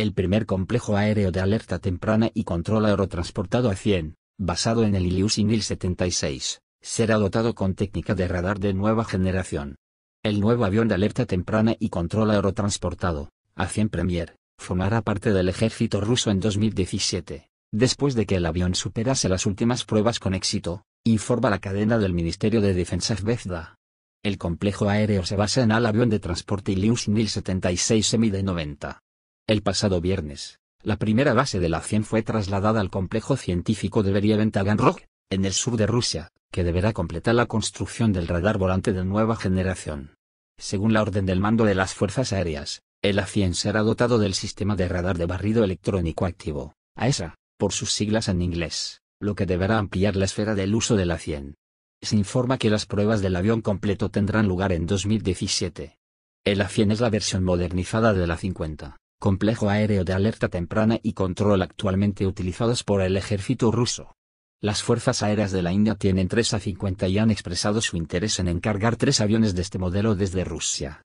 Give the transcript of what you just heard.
el primer complejo aéreo de alerta temprana y control aerotransportado a 100, basado en el ilius Il-76, será dotado con técnica de radar de nueva generación. El nuevo avión de alerta temprana y control aerotransportado, a 100 Premier, formará parte del ejército ruso en 2017, después de que el avión superase las últimas pruebas con éxito, informa la cadena del Ministerio de Defensa Zvezda. El complejo aéreo se basa en el avión de transporte Ilius Il-76 semi de 90 el pasado viernes, la primera base de la 100 fue trasladada al complejo científico de Taganrog, en el sur de Rusia, que deberá completar la construcción del radar volante de nueva generación. Según la orden del mando de las Fuerzas Aéreas, el A-100 será dotado del sistema de radar de barrido electrónico activo, AESA, e por sus siglas en inglés, lo que deberá ampliar la esfera del uso del A-100. Se informa que las pruebas del avión completo tendrán lugar en 2017. El A-100 es la versión modernizada de la 50 complejo aéreo de alerta temprana y control actualmente utilizados por el ejército ruso. Las Fuerzas Aéreas de la India tienen 3 A-50 y han expresado su interés en encargar tres aviones de este modelo desde Rusia.